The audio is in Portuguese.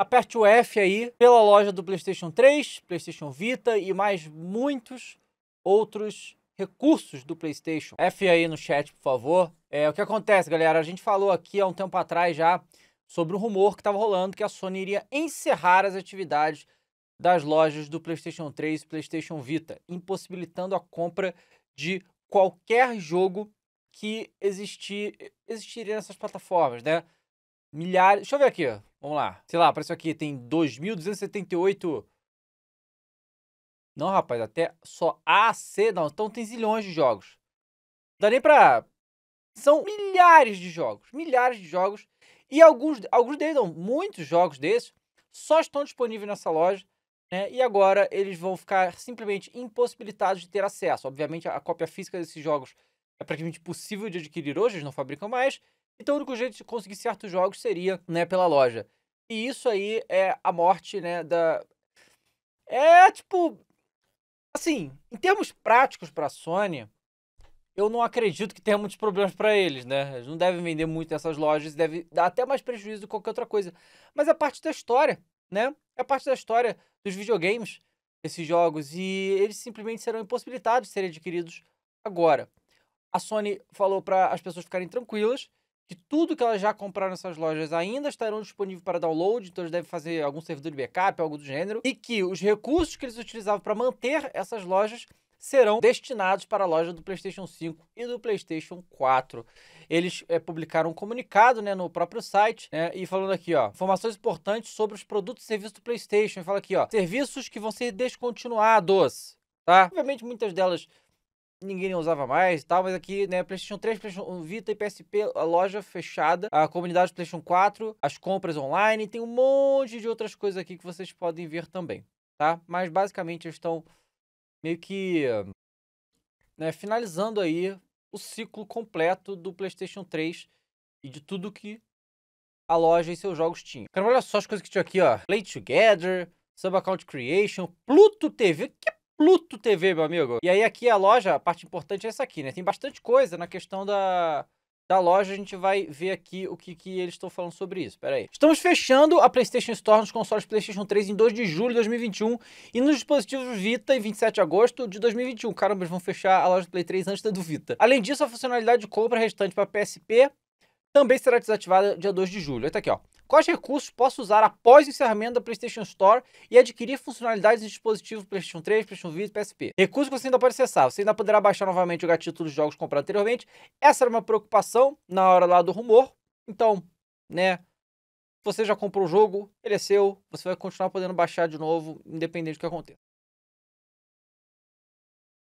aperte o F aí pela loja do PlayStation 3, PlayStation Vita e mais muitos outros recursos do PlayStation. F aí no chat, por favor. É, o que acontece, galera? A gente falou aqui há um tempo atrás já sobre o rumor que estava rolando que a Sony iria encerrar as atividades das lojas do PlayStation 3 e PlayStation Vita, impossibilitando a compra de qualquer jogo que existir, existiria nessas plataformas, né? Milhares. Deixa eu ver aqui. Vamos lá. Sei lá, apareceu aqui, tem 2.278. Não, rapaz, até só AC. Não, então tem zilhões de jogos. Não dá nem pra. São milhares de jogos. Milhares de jogos. E alguns, alguns deles, não, muitos jogos desses, só estão disponíveis nessa loja. Né? E agora eles vão ficar simplesmente impossibilitados de ter acesso. Obviamente, a cópia física desses jogos é praticamente possível de adquirir hoje, eles não fabricam mais. Então o único jeito de conseguir certos jogos seria, né, pela loja. E isso aí é a morte, né, da É tipo assim, em termos práticos para a Sony, eu não acredito que tenha muitos problemas para eles, né? Eles não devem vender muito nessas lojas, deve dar até mais prejuízo do que qualquer outra coisa. Mas é parte da história, né? É parte da história dos videogames, esses jogos, e eles simplesmente serão impossibilitados de serem adquiridos agora. A Sony falou para as pessoas ficarem tranquilas que tudo que elas já compraram nessas lojas ainda estarão disponíveis para download, então eles devem fazer algum servidor de backup, algo do gênero, e que os recursos que eles utilizavam para manter essas lojas serão destinados para a loja do PlayStation 5 e do PlayStation 4. Eles é, publicaram um comunicado né, no próprio site né, e falando aqui, ó, informações importantes sobre os produtos e serviços do PlayStation. Fala aqui, ó, serviços que vão ser descontinuados, tá? Obviamente muitas delas ninguém usava mais e tal, mas aqui, né, PlayStation 3, PlayStation Vita e PSP, a loja fechada, a comunidade PlayStation 4, as compras online, tem um monte de outras coisas aqui que vocês podem ver também, tá? Mas basicamente eles estão meio que né, finalizando aí o ciclo completo do PlayStation 3 e de tudo que a loja e seus jogos tinham. Cara, olha só as coisas que tinha aqui, ó. Play Together, Subaccount Creation, Pluto TV. Que Pluto TV, meu amigo. E aí aqui a loja, a parte importante é essa aqui, né? Tem bastante coisa na questão da, da loja, a gente vai ver aqui o que, que eles estão falando sobre isso. Pera aí. Estamos fechando a PlayStation Store nos consoles PlayStation 3 em 2 de julho de 2021 e nos dispositivos Vita em 27 de agosto de 2021. Caramba, eles vão fechar a loja do Play 3 antes da do Vita. Além disso, a funcionalidade de compra restante para PSP também será desativada dia 2 de julho. Está aqui, ó. Quais recursos posso usar após o encerramento da PlayStation Store e adquirir funcionalidades de dispositivos PlayStation 3, PlayStation Vita e PSP? Recursos que você ainda pode acessar. Você ainda poderá baixar novamente o títulos dos jogos comprados anteriormente. Essa era uma preocupação na hora lá do rumor. Então, né, você já comprou o jogo, ele é seu, você vai continuar podendo baixar de novo, independente do que aconteça.